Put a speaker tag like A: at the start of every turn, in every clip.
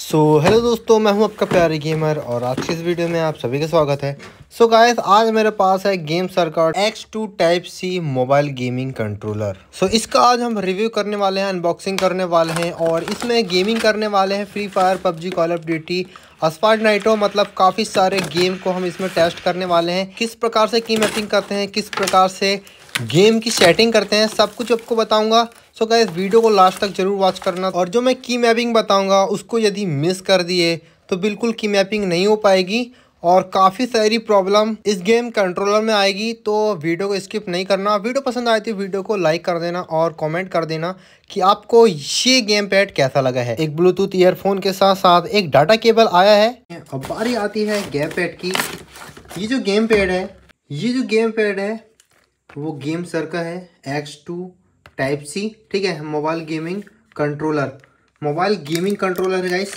A: सो so, hello दोस्तों मैं हूं आपका प्यारे गेमर और आज के इस वीडियो में आप सभी का स्वागत है सो so, गाइस आज मेरे पास है गेम सरकार X2 two type C mobile gaming controller so so, इसका आज हम रिव्यू करने वाले हैं अनबॉक्सिंग करने वाले हैं और इसमें गेमिंग करने वाले हैं Free Fire PUBG Call of Duty Asphalt Nitro मतलब काफ़ी सारे गेम को हम इसमें टेस्ट करने वाले हैं किस प्रकार से की मैपिंग करते हैं किस प्रकार से गेम की सेटिंग करते हैं सब कुछ आपको बताऊंगा सो क्या इस वीडियो को लास्ट तक जरूर वॉच करना और जो मैं की मैपिंग बताऊंगा उसको यदि मिस कर दिए तो बिल्कुल की मैपिंग नहीं हो पाएगी और काफ़ी सारी प्रॉब्लम इस गेम कंट्रोलर में आएगी तो वीडियो को स्किप नहीं करना वीडियो पसंद आए तो वीडियो को लाइक कर देना और कमेंट कर देना कि आपको ये गेम पैड कैसा लगा है एक ब्लूटूथ ईयरफोन के साथ साथ एक डाटा केबल आया है अब बारी आती है गेम पैड की ये जो गेम पैड है ये जो गेम पैड है वो गेम सर का है एक्स टू टाइप सी ठीक है mobile gaming controller mobile gaming controller है गाइस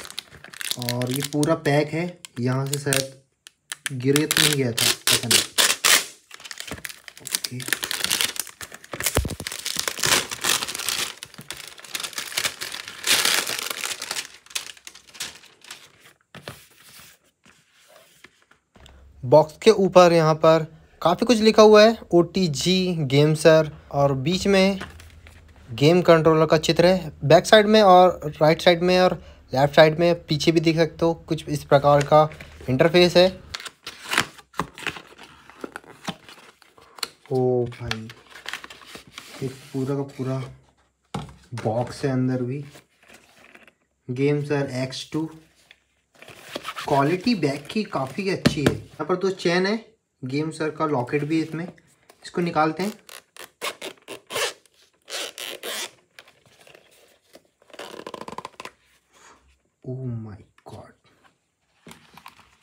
A: और ये पूरा पैक है यहाँ से शायद गिर तो नहीं गया था पता नहीं ओके बॉक्स के ऊपर यहाँ पर काफ़ी कुछ लिखा हुआ है O T G GameSir और बीच में गेम कंट्रोलर का चित्र है बैक साइड में और राइट साइड में और लेफ्ट साइड में पीछे भी देख सकते हो कुछ इस प्रकार का इंटरफेस है ओ भाई एक पूरा का पूरा बॉक्स है अंदर भी GameSir X two quality bag की काफ़ी अच्छी है यहाँ पर तो चैन है गेम सर का लॉकेट भी इसमें इसको निकालते हैं ओह माय गॉड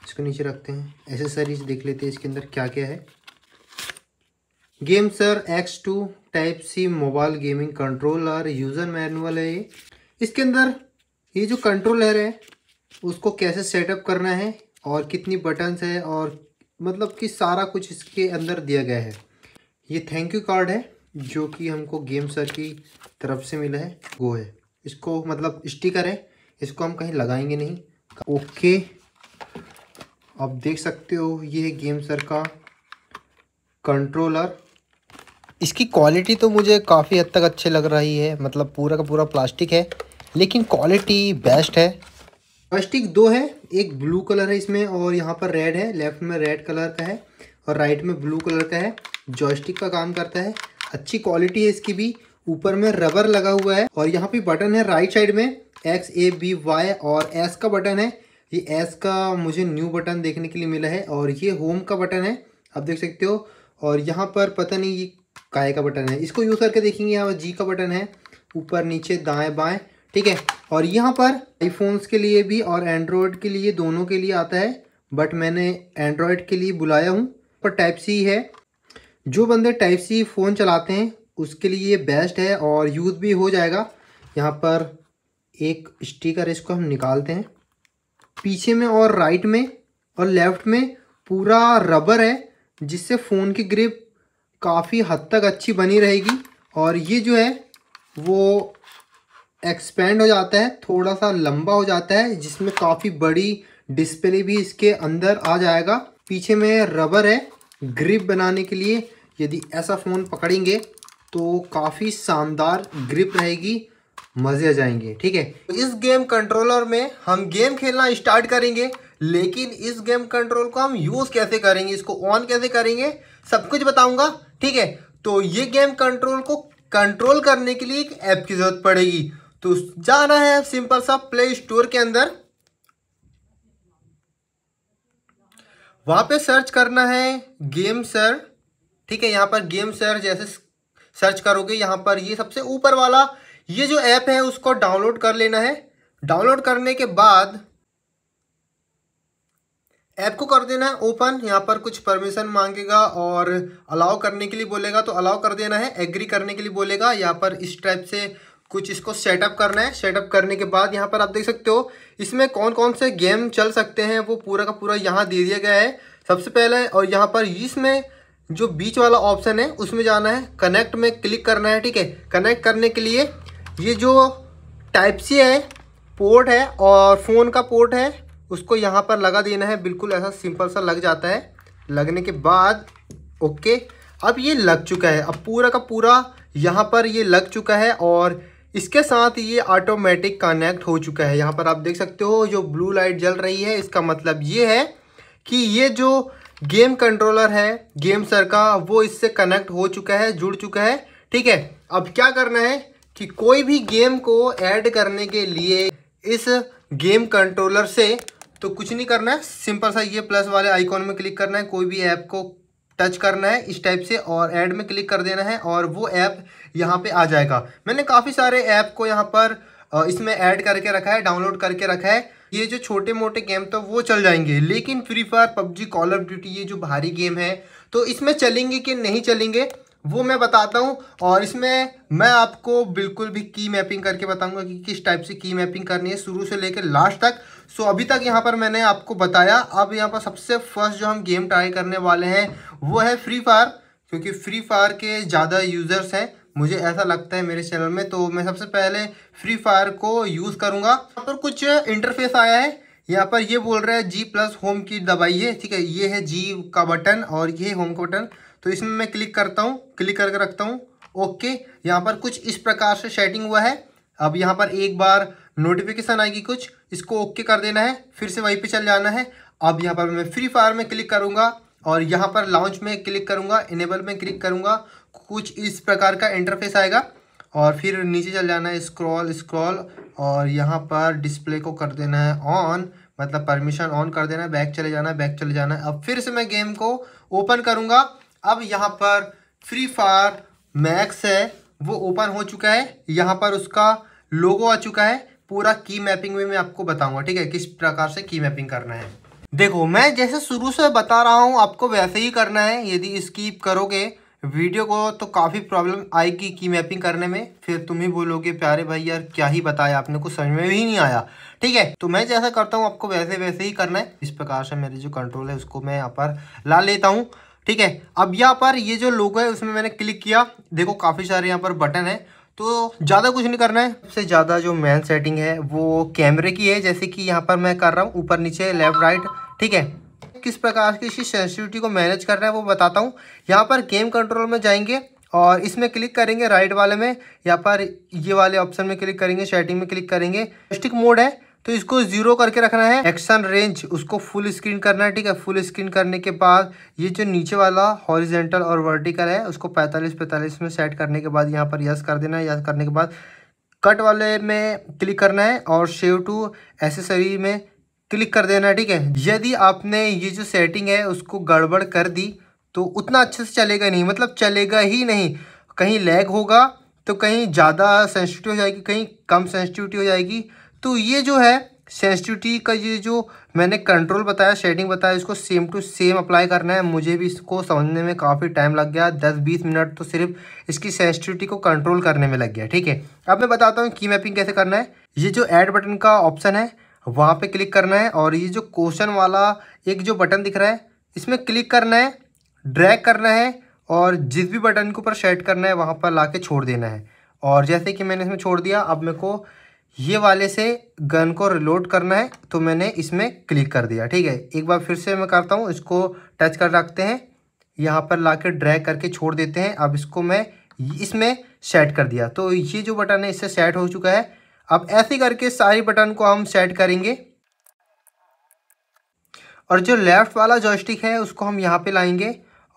A: इसको नीचे रखते हैं एसेसरीज देख लेते हैं इसके अंदर क्या क्या है GameSir X two type C mobile gaming controller user manual है ये इसके अंदर ये जो कंट्रोलर है उसको कैसे सेटअप करना है और कितनी बटन्स है और मतलब कि सारा कुछ इसके अंदर दिया गया है ये थैंक यू कार्ड है जो कि हमको गेम सर की तरफ से मिला है वो है इसको मतलब स्टिकर है इसको हम कहीं लगाएंगे नहीं ओके आप देख सकते हो ये है गेम सर का कंट्रोलर इसकी क्वालिटी तो मुझे काफ़ी हद तक अच्छे लग रही है मतलब पूरा का पूरा प्लास्टिक है लेकिन क्वालिटी बेस्ट है स्टिक दो है एक ब्लू कलर है इसमें और यहाँ पर रेड है लेफ्ट में रेड कलर का है और राइट में ब्लू कलर का है जॉयस्टिक का काम करता है अच्छी क्वालिटी है इसकी भी ऊपर में रबर लगा हुआ है और यहाँ पे बटन है राइट साइड में एक्स ए बी वाई और एस का बटन है ये एस का मुझे न्यू बटन देखने के लिए मिला है और ये होम का बटन है आप देख सकते हो और यहाँ पर पता नहीं ये काय का बटन है इसको यूज़ करके देखेंगे यहाँ जी का बटन है ऊपर नीचे दाएँ बाएँ ठीक है और यहाँ पर आईफोन्स के लिए भी और एंड्रॉयड के लिए दोनों के लिए आता है बट मैंने एंड्रॉयड के लिए बुलाया हूँ पर टाइप सी है जो बंदे टाइप सी फ़ोन चलाते हैं उसके लिए ये बेस्ट है और यूज़ भी हो जाएगा यहाँ पर एक स्टिकर इसको हम निकालते हैं पीछे में और राइट में और लेफ्ट में पूरा रबर है जिससे फ़ोन की ग्रिप काफ़ी हद तक अच्छी बनी रहेगी और ये जो है वो एक्सपेंड हो जाता है थोड़ा सा लंबा हो जाता है जिसमें काफ़ी बड़ी डिस्प्ले भी इसके अंदर आ जाएगा पीछे में रबर है ग्रिप बनाने के लिए यदि ऐसा फ़ोन पकड़ेंगे तो काफ़ी शानदार ग्रिप रहेगी मज़े आ जाएंगे ठीक है इस गेम कंट्रोलर में हम गेम खेलना स्टार्ट करेंगे लेकिन इस गेम कंट्रोल को हम यूज़ कैसे करेंगे इसको ऑन कैसे करेंगे सब कुछ बताऊंगा ठीक है तो ये गेम कंट्रोल को कंट्रोल करने के लिए एक ऐप की ज़रूरत पड़ेगी तो जाना है सिंपल सा प्ले स्टोर के अंदर वहां पे सर्च करना है गेम सर ठीक है यहां पर गेम सर जैसे सर्च करोगे यहां पर ये सबसे ऊपर वाला ये जो ऐप है उसको डाउनलोड कर लेना है डाउनलोड करने के बाद ऐप को कर देना है ओपन यहाँ पर कुछ परमिशन मांगेगा और अलाउ करने के लिए बोलेगा तो अलाउ कर देना है एग्री करने के लिए बोलेगा यहाँ पर इस टाइप से कुछ इसको सेटअप करना है सेटअप करने के बाद यहाँ पर आप देख सकते हो इसमें कौन कौन से गेम चल सकते हैं वो पूरा का पूरा यहाँ दे दिया गया है सबसे पहले और यहाँ पर इसमें जो बीच वाला ऑप्शन है उसमें जाना है कनेक्ट में क्लिक करना है ठीक है कनेक्ट करने के लिए ये जो टाइप सी है पोर्ट है और फ़ोन का पोर्ट है उसको यहाँ पर लगा देना है बिल्कुल ऐसा सिंपल सा लग जाता है लगने के बाद ओके अब ये लग चुका है अब पूरा का पूरा यहाँ पर ये लग चुका है और इसके साथ ये ऑटोमेटिक कनेक्ट हो चुका है यहाँ पर आप देख सकते हो जो ब्लू लाइट जल रही है इसका मतलब ये है कि ये जो गेम कंट्रोलर है गेम सर का वो इससे कनेक्ट हो चुका है जुड़ चुका है ठीक है अब क्या करना है कि कोई भी गेम को ऐड करने के लिए इस गेम कंट्रोलर से तो कुछ नहीं करना है सिंपल सा ये प्लस वाले आइकॉन में क्लिक करना है कोई भी ऐप को टच करना है इस टाइप से और ऐड में क्लिक कर देना है और वो ऐप यहाँ पे आ जाएगा मैंने काफ़ी सारे ऐप को यहाँ पर इसमें ऐड करके रखा है डाउनलोड करके रखा है ये जो छोटे मोटे गेम तो वो चल जाएंगे लेकिन Free Fire PUBG Call of Duty ये जो भारी गेम है तो इसमें चलेंगे कि नहीं चलेंगे वो मैं बताता हूँ और इसमें मैं आपको बिल्कुल भी की मैपिंग करके बताऊंगा कि किस टाइप से की मैपिंग करनी है शुरू से लेकर लास्ट तक सो अभी तक यहाँ पर मैंने आपको बताया अब यहाँ पर सबसे फर्स्ट जो हम गेम ट्राई करने वाले हैं वो है फ्री फायर क्योंकि फ्री फायर के ज़्यादा यूज़र्स हैं मुझे ऐसा लगता है मेरे चैनल में तो मैं सबसे पहले फ्री फायर को यूज़ करूँगा यहाँ पर कुछ इंटरफेस आया है यहाँ पर ये बोल रहा है जी प्लस होम की दबाइए ठीक है ये है जी का बटन और ये होम का बटन तो इसमें मैं क्लिक करता हूँ क्लिक करके रखता हूँ ओके यहाँ पर कुछ इस प्रकार से सेटिंग हुआ है अब यहाँ पर एक बार नोटिफिकेशन आएगी कुछ इसको ओके कर देना है फिर से वहीं पे चल जाना है अब यहाँ पर मैं फ्री फायर में क्लिक करूँगा और यहाँ पर लॉन्च में क्लिक करूँगा इनेबल में क्लिक करूँगा कुछ इस प्रकार का इंटरफेस आएगा और फिर नीचे चल जाना है स्क्रॉल स्क्रॉल और यहाँ पर डिस्प्ले को कर देना है ऑन मतलब परमिशन ऑन कर देना है बैक चले जाना है बैक चले जाना है अब फिर से मैं गेम को ओपन करूँगा अब यहाँ पर फ्री फायर मैक्स है वो ओपन हो चुका है यहाँ पर उसका लोगो आ चुका है पूरा की मैपिंग में मैं आपको बताऊंगा ठीक है किस प्रकार से की मैपिंग करना है देखो मैं जैसे शुरू से बता रहा हूँ आपको वैसे ही करना है यदि स्कीप करोगे वीडियो को तो काफ़ी प्रॉब्लम आएगी की मैपिंग करने में फिर तुम ही बोलोगे प्यारे भाई यार क्या ही बताया आपने कुछ समझ में ही नहीं आया ठीक है तो मैं जैसा करता हूँ आपको वैसे वैसे ही करना है इस प्रकार से मेरी जो कंट्रोल है उसको मैं यहाँ पर ला लेता हूँ ठीक है अब यहाँ पर ये जो लोगो है उसमें मैंने क्लिक किया देखो काफ़ी सारे यहाँ पर बटन है तो ज़्यादा कुछ नहीं करना है सबसे ज़्यादा जो मेन सेटिंग है वो कैमरे की है जैसे कि यहाँ पर मैं कर रहा हूँ ऊपर नीचे लेफ्ट राइट ठीक है किस प्रकार की इसकी सेंसिटिविटी को मैनेज कर करना है वो बताता हूँ यहाँ पर गेम कंट्रोल में जाएंगे और इसमें क्लिक करेंगे राइट वाले में यहाँ पर ये वाले ऑप्शन में क्लिक करेंगे सेटिंग में क्लिक करेंगे स्टिक मोड है तो इसको जीरो करके रखना है एक्शन रेंज उसको फुल स्क्रीन करना है ठीक है फुल स्क्रीन करने के बाद ये जो नीचे वाला हॉरिजेंटल और वर्टिकल है उसको 45 45 में सेट करने के बाद यहाँ पर यस कर देना है यस करने के बाद कट वाले में क्लिक करना है और शेव टू एसेसरी में क्लिक कर देना ठीक है यदि आपने ये जो सेटिंग है उसको गड़बड़ कर दी तो उतना अच्छे से चलेगा नहीं मतलब चलेगा ही नहीं कहीं लैग होगा तो कहीं ज़्यादा सेंसिटिव हो जाएगी कहीं कम सेंसिटिविटी हो जाएगी तो ये जो है सेंसिटिविटी का ये जो मैंने कंट्रोल बताया सेटिंग बताया इसको सेम टू सेम अप्लाई करना है मुझे भी इसको समझने में काफ़ी टाइम लग गया दस बीस मिनट तो सिर्फ इसकी सेंसिटिविटी को कंट्रोल करने में लग गया ठीक है अब मैं बताता हूँ की मैपिंग कैसे करना है ये जो एड बटन का ऑप्शन है वहाँ पे क्लिक करना है और ये जो क्वेश्चन वाला एक जो बटन दिख रहा है इसमें क्लिक करना है ड्रैग करना है और जिस भी बटन के ऊपर सेट करना है वहाँ पर ला के छोड़ देना है और जैसे कि मैंने इसमें छोड़ दिया अब मेरे को ये वाले से गन को रिलोड करना है तो मैंने इसमें क्लिक कर दिया ठीक है एक बार फिर से मैं करता हूँ इसको टच कर रखते हैं यहाँ पर ला कर ड्रैग करके छोड़ देते हैं अब इसको मैं इसमें सेट कर दिया तो ये जो बटन है इससे सेट हो चुका है अब ऐसे करके सारी बटन को हम सेट करेंगे और जो लेफ़्ट वाला जॉयस्टिक है उसको हम यहाँ पे लाएंगे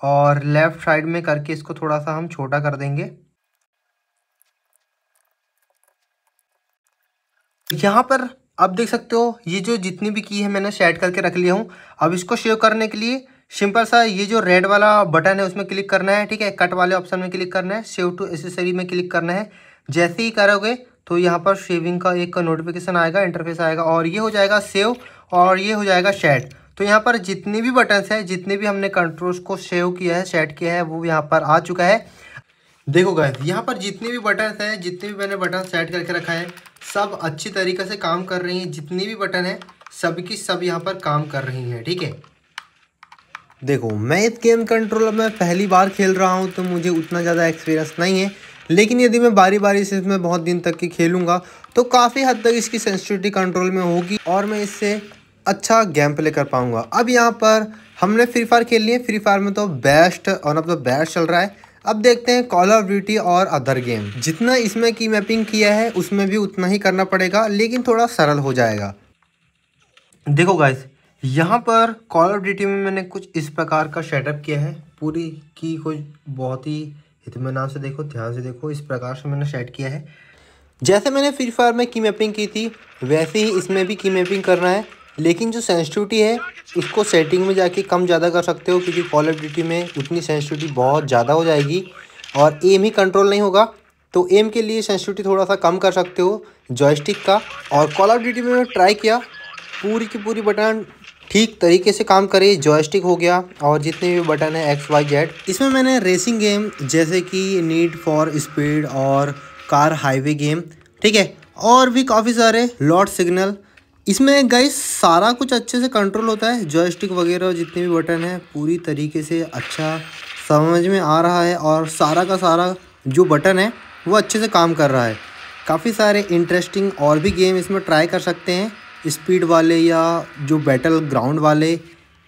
A: और लेफ़्ट साइड में करके इसको थोड़ा सा हम छोटा कर देंगे यहाँ पर आप देख सकते हो ये जो जितनी भी की है मैंने सेट करके रख लिया हूँ अब इसको सेव करने के लिए सिंपल सा ये जो रेड वाला बटन है उसमें क्लिक करना है ठीक है कट वाले ऑप्शन में क्लिक करना है सेव टू एसेसरी में क्लिक करना है जैसे ही करोगे तो यहाँ पर शेविंग का एक नोटिफिकेशन आएगा इंटरफेस आएगा और ये हो जाएगा सेव और ये हो जाएगा शेड तो यहाँ पर जितने भी बटन्स हैं जितने भी हमने कंट्रोल्स को सेव किया है सेट किया है वो यहाँ पर आ चुका है देखो गैस यहाँ पर जितने भी बटन्स हैं जितने भी मैंने बटन सेट करके रखा है सब अच्छी तरीके से काम कर रही हैं जितनी भी बटन है सबकी सब यहाँ पर काम कर रही हैं ठीक है देखो मैं इस गेम कंट्रोल में पहली बार खेल रहा हूँ तो मुझे उतना ज़्यादा एक्सपीरियंस नहीं है लेकिन यदि मैं बारी बारी से इसमें बहुत दिन तक की खेलूँगा तो काफ़ी हद तक इसकी सेंसिटिविटी कंट्रोल में होगी और मैं इससे अच्छा गेम प्ले कर पाऊँगा अब यहाँ पर हमने फ्री फायर खेल लिए फ्री फायर में तो बेस्ट और अब तो बेस्ट चल रहा है अब देखते हैं कॉल ऑफ ड्यूटी और अदर गेम जितना इसमें की मैपिंग किया है उसमें भी उतना ही करना पड़ेगा लेकिन थोड़ा सरल हो जाएगा देखो गाइस यहाँ पर कॉल ऑफ ड्यूटी में मैंने कुछ इस प्रकार का सेटअप किया है पूरी की कुछ बहुत ही तो नाम से देखो ध्यान से देखो इस प्रकार से मैंने सेट किया है जैसे मैंने फ्री फायर में की मैपिंग की थी वैसे ही इसमें भी की मैपिंग करना है लेकिन जो सेंसिटिविटी है उसको सेटिंग में जाके कम ज़्यादा कर सकते हो क्योंकि कॉल ऑफ ड्यूटी में उतनी सेंसिटिविटी बहुत ज़्यादा हो जाएगी और एम ही कंट्रोल नहीं होगा तो एम के लिए सेंसिटिविटी थोड़ा सा कम कर सकते हो जॉयस्टिक का और कॉल ऑफ ड्यूटी में मैंने ट्राई किया पूरी की पूरी बटन ठीक तरीके से काम करे जॉयस्टिक हो गया और जितने भी बटन है एक्स वाई जेड इसमें मैंने रेसिंग गेम जैसे कि नीड फॉर स्पीड और कार हाईवे गेम ठीक है और भी काफ़ी सारे लॉट सिग्नल इसमें गाइस सारा कुछ अच्छे से कंट्रोल होता है जॉयस्टिक वगैरह और जितने भी बटन हैं पूरी तरीके से अच्छा समझ में आ रहा है और सारा का सारा जो बटन है वो अच्छे से काम कर रहा है काफ़ी सारे इंटरेस्टिंग और भी गेम इसमें ट्राई कर सकते हैं स्पीड वाले या जो बैटल ग्राउंड वाले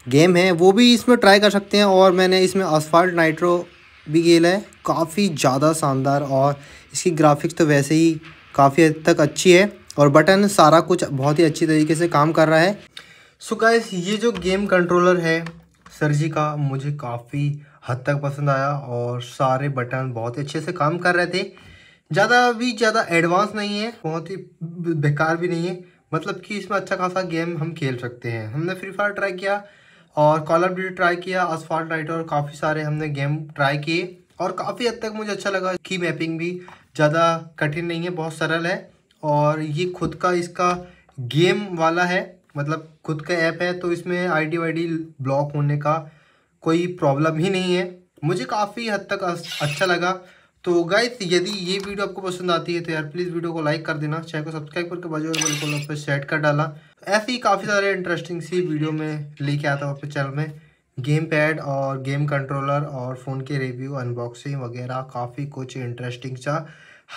A: गेम हैं वो भी इसमें ट्राई कर सकते हैं और मैंने इसमें असफाल्ट नाइट्रो भी खेला है काफ़ी ज़्यादा शानदार और इसकी ग्राफिक्स तो वैसे ही काफ़ी हद तक अच्छी है और बटन सारा कुछ बहुत ही अच्छी तरीके से काम कर रहा है सो गाइस ये जो गेम कंट्रोलर है सर जी का मुझे काफ़ी हद तक पसंद आया और सारे बटन बहुत ही अच्छे से काम कर रहे थे ज़्यादा भी ज़्यादा एडवांस नहीं है बहुत ही बेकार भी नहीं है मतलब कि इसमें अच्छा खासा गेम हम खेल सकते हैं हमने फ्री फायर ट्राई किया और कॉल ऑफ ड्यूटी ट्राई किया असफॉल्ट राइटर और काफ़ी सारे हमने गेम ट्राई किए और काफ़ी हद तक मुझे अच्छा लगा की मैपिंग भी ज़्यादा कठिन नहीं है बहुत सरल है और ये खुद का इसका गेम वाला है मतलब खुद का ऐप है तो इसमें आईडी वाईडी ब्लॉक होने का कोई प्रॉब्लम ही नहीं है मुझे काफ़ी हद तक अच्छा लगा तो गाइस यदि ये वीडियो आपको पसंद आती है तो यार प्लीज़ वीडियो को लाइक कर देना चैनल को सब्सक्राइब करके बाजू और बेल पर सेट कर डाला ऐसे ही काफ़ी सारे इंटरेस्टिंग सी वीडियो में लेके आता हूँ आपके चैनल में गेम पैड और गेम कंट्रोलर और फ़ोन के रिव्यू अनबॉक्सिंग वगैरह काफ़ी कुछ इंटरेस्टिंग सा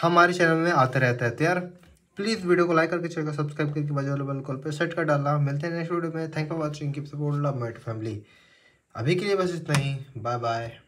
A: हमारे चैनल में आते रहता है तो यार प्लीज़ वीडियो को लाइक करके चैनल को सब्सक्राइब करके बाजू वाले बेल पर सेट कर डाला मिलते हैं नेक्स्ट वीडियो में thank for watching keep support love mate family अभी के लिए बस इतना ही बाय बाय